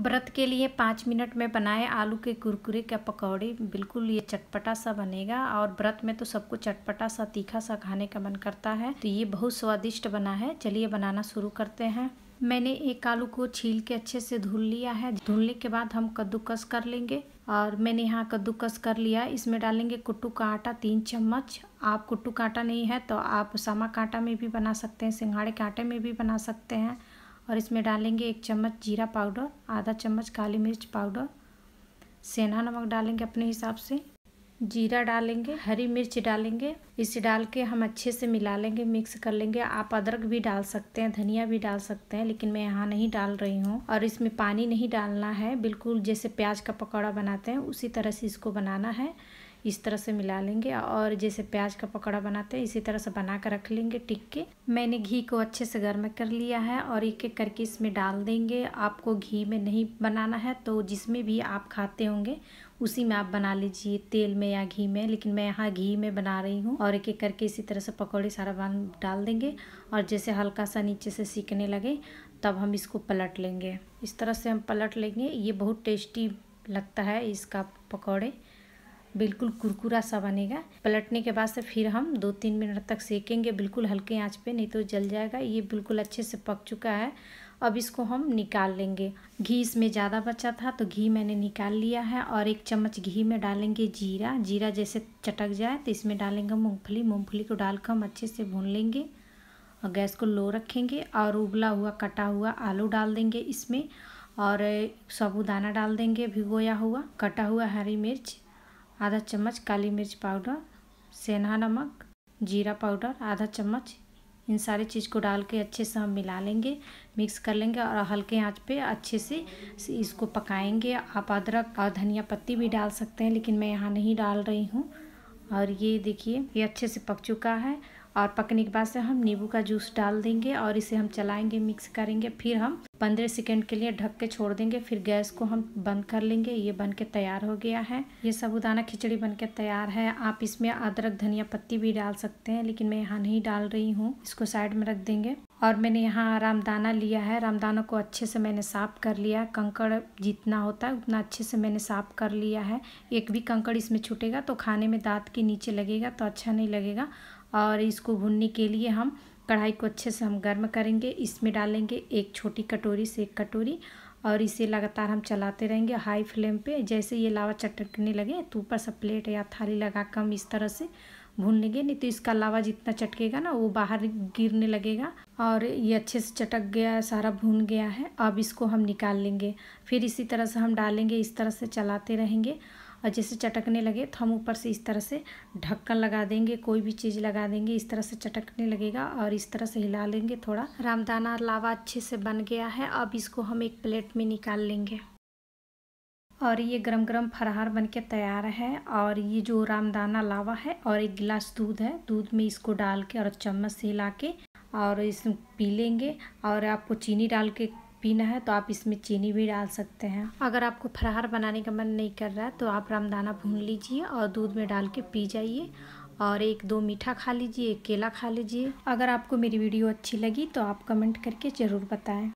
व्रत के लिए पाँच मिनट में बनाए आलू के कुरकुरे का पकौड़े बिल्कुल ये चटपटा सा बनेगा और व्रत में तो सबको चटपटा सा तीखा सा खाने का मन करता है तो ये बहुत स्वादिष्ट बना है चलिए बनाना शुरू करते हैं मैंने एक आलू को छील के अच्छे से धुल लिया है धुलने के बाद हम कद्दूकस कर लेंगे और मैंने यहाँ कद्दूकस कर लिया इसमें डालेंगे कुट्टू का आटा तीन चम्मच आप कुट्टू का आटा नहीं है तो आप सामा का आटा में भी बना सकते हैं सिंघाड़े के आटे में भी बना सकते हैं और इसमें डालेंगे एक चम्मच जीरा पाउडर आधा चम्मच काली मिर्च पाउडर सेंधा नमक डालेंगे अपने हिसाब से जीरा डालेंगे हरी मिर्च डालेंगे इसे डाल के हम अच्छे से मिला लेंगे मिक्स कर लेंगे आप अदरक भी डाल सकते हैं धनिया भी डाल सकते हैं लेकिन मैं यहाँ नहीं डाल रही हूँ और इसमें पानी नहीं डालना है बिल्कुल जैसे प्याज का पकौड़ा बनाते हैं उसी तरह से इसको बनाना है इस तरह से मिला लेंगे और जैसे प्याज का पकौड़ा बनाते हैं इसी तरह से बना कर रख लेंगे टिक के मैंने घी को अच्छे से गर्म कर लिया है और एक एक करके इसमें डाल देंगे आपको घी में नहीं बनाना है तो जिसमें भी आप खाते होंगे उसी में आप बना लीजिए तेल में या घी में लेकिन मैं यहाँ घी में बना रही हूँ और एक एक करके इसी तरह से पकौड़े सारा बन डाल देंगे और जैसे हल्का सा नीचे से सीखने लगे तब हम इसको पलट लेंगे इस तरह से हम पलट लेंगे ये बहुत टेस्टी लगता है इसका पकौड़े बिल्कुल कुरकुरा सा बनेगा पलटने के बाद से फिर हम दो तीन मिनट तक सेकेंगे बिल्कुल हल्के आंच पे नहीं तो जल जाएगा ये बिल्कुल अच्छे से पक चुका है अब इसको हम निकाल लेंगे घी इसमें ज़्यादा बचा था तो घी मैंने निकाल लिया है और एक चम्मच घी में डालेंगे जीरा जीरा जैसे चटक जाए तो इसमें डालेंगे मूँगफली मूँगफली को डालकर हम अच्छे से भून लेंगे और गैस को लो रखेंगे और उबला हुआ कटा हुआ आलू डाल देंगे इसमें और साबुदाना डाल देंगे भिगोया हुआ कटा हुआ हरी मिर्च आधा चम्मच काली मिर्च पाउडर सेना नमक जीरा पाउडर आधा चम्मच इन सारी चीज़ को डाल के अच्छे से हम मिला लेंगे मिक्स कर लेंगे और हल्के आंच पे अच्छे से इसको पकाएंगे आप अदरक और धनिया पत्ती भी डाल सकते हैं लेकिन मैं यहाँ नहीं डाल रही हूँ और ये देखिए ये अच्छे से पक चुका है और पकने के बाद से हम नींबू का जूस डाल देंगे और इसे हम चलाएंगे मिक्स करेंगे फिर हम पंद्रह सेकेंड के लिए ढक के छोड़ देंगे फिर गैस को हम बंद कर लेंगे ये बन के तैयार हो गया है ये साबुदाना खिचड़ी बन के तैयार है आप इसमें अदरक धनिया पत्ती भी डाल सकते हैं लेकिन मैं यहाँ नहीं डाल रही हूँ इसको साइड में रख देंगे और मैंने यहाँ रामदाना लिया है रामदाना को अच्छे से मैंने साफ़ कर लिया कंकड़ जितना होता है उतना अच्छे से मैंने साफ़ कर लिया है एक भी कंकड़ इसमें छूटेगा तो खाने में दांत के नीचे लगेगा तो अच्छा नहीं लगेगा और इसको भुनने के लिए हम कढ़ाई को अच्छे से हम गर्म करेंगे इसमें डालेंगे एक छोटी कटोरी से एक कटोरी और इसे लगातार हम चलाते रहेंगे हाई फ्लेम पे जैसे ये लावा चटकने लगे तो ऊपर सा प्लेट या थाली लगा कर हम इस तरह से भून लेंगे नहीं तो इसका लावा जितना चटकेगा ना वो बाहर गिरने लगेगा और ये अच्छे से चटक गया सारा भून गया है अब इसको हम निकाल लेंगे फिर इसी तरह से हम डालेंगे इस तरह से चलाते रहेंगे और जैसे चटकने लगे तो हम ऊपर से इस तरह से ढक्कन लगा देंगे कोई भी चीज़ लगा देंगे इस तरह से चटकने लगेगा और इस तरह से हिला लेंगे थोड़ा रामदाना लावा अच्छे से बन गया है अब इसको हम एक प्लेट में निकाल लेंगे और ये गरम गरम फरहार बनके तैयार है और ये जो रामदाना लावा है और एक गिलास दूध है दूध में इसको डाल के और चम्मच से हिला के और इसमें पी लेंगे और आपको चीनी डाल के पीना है तो आप इसमें चीनी भी डाल सकते हैं अगर आपको फरहार बनाने का मन नहीं कर रहा है तो आप रामदाना भून लीजिए और दूध में डाल के पी जाइए और एक दो मीठा खा लीजिए एक केला खा लीजिए अगर आपको मेरी वीडियो अच्छी लगी तो आप कमेंट करके ज़रूर बताएं